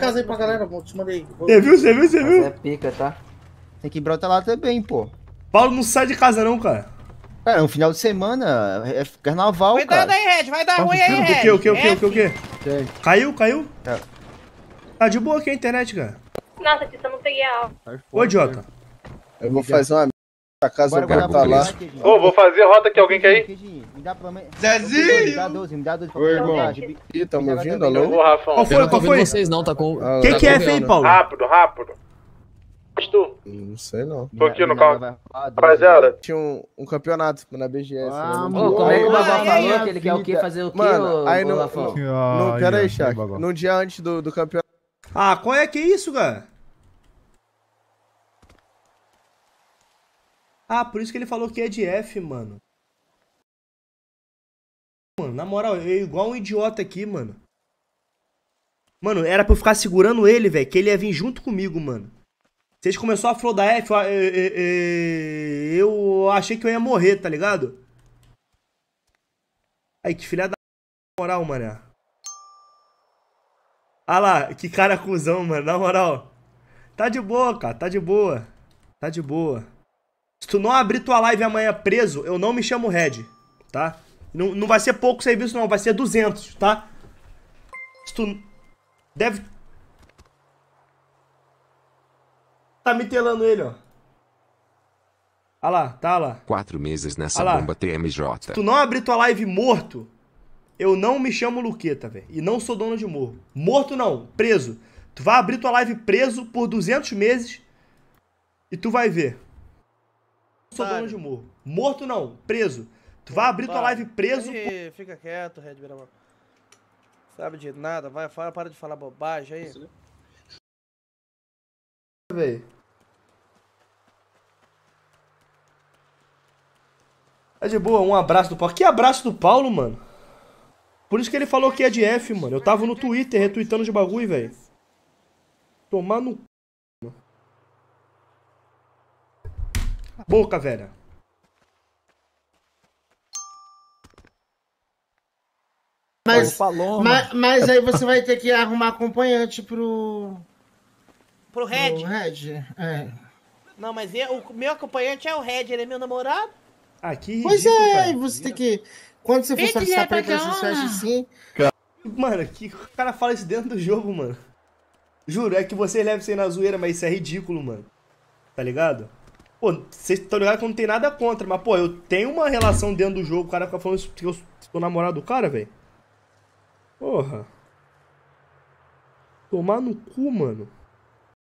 casa aí pra galera, bom, te mandei. Você viu, você viu, você viu? É pica, tá? Tem que brotar lá também, pô. Paulo não sai de casa não, cara. Cara, é um final de semana, é, é carnaval, vai cara. Vai aí, Red, vai dar tá ruim aí, Red. O que, o que, o que, o que, o que? Caiu, caiu? Tá. Tá de boa aqui a internet, cara. Nossa, Tita, não peguei a aula. Ô, idiota. Eu vou fazer uma a casa Bora, alguém tá lá. Ô, oh, vou fazer rota aqui, alguém quer ir. Zezinho! Me dá 12, me dá 12 Oi, irmão. Ih, tamo ouvindo? Alô? Ô, Rafão. Qual foi? Qual foi? vocês não, tá com. O ah, tá que, que é feio, Paulo? Rápido, rápido. Tu? Hum, não sei não. Tô aqui no carro. É Rapaziada. Tinha um, um campeonato na BGS. Né? Ah, mano. Pô, como é que o Babá falou que ele quer o quê? Fazer o quê, Mano, aí no, no, no, Pera aí, Chaco. No dia antes do, do campeonato. Ah, qual é que é isso, cara? Ah, por isso que ele falou que é de F, mano. Mano, na moral, eu igual um idiota aqui, mano. Mano, era pra eu ficar segurando ele, velho, que ele ia vir junto comigo, mano. Vocês começou a flor da F, eu, eu, eu, achei que eu ia morrer, tá ligado? Aí, que filha da moral, mané. Ah lá, que cara cuzão, mano, na moral. Tá de boa, cara, tá de boa. Tá de boa tu não abrir tua live amanhã preso, eu não me chamo Red, tá? Não, não vai ser pouco serviço não, vai ser 200, tá? Se tu deve... Tá mitelando ele, ó. Ah lá, tá lá. Quatro meses nessa bomba TMJ. Se tu não abrir tua live morto, eu não me chamo Luqueta, velho. E não sou dono de morro. Morto não, preso. Tu vai abrir tua live preso por 200 meses e tu vai ver sou dono de humor. Morto não, preso. Tu vai abrir tua live preso. Aí, fica quieto, Red Beira, Sabe de nada, vai, fala, para de falar bobagem aí. Véi. É de boa, um abraço do Paulo. Que abraço do Paulo, mano? Por isso que ele falou que é de F, mano. Eu tava no Twitter retweetando de bagulho, velho. Tomar no boca, velho. Mas, mas, mas, aí você vai ter que arrumar acompanhante pro. Pro Red? Pro Red, é. Não, mas eu, é, o meu acompanhante é o Red, ele é meu namorado. Aqui. Ah, pois é, cara. você tem que. Quando você for Eita, pra é pra ele essas festas assim. Mano, que o cara fala isso dentro do jogo, mano. Juro, é que você leva isso aí na zoeira, mas isso é ridículo, mano. Tá ligado? Pô, vocês estão ligados que eu não tenho nada contra, mas, pô, eu tenho uma relação dentro do jogo. O cara fica falando que eu sou namorado do cara, velho. Porra. Tomar no cu, mano.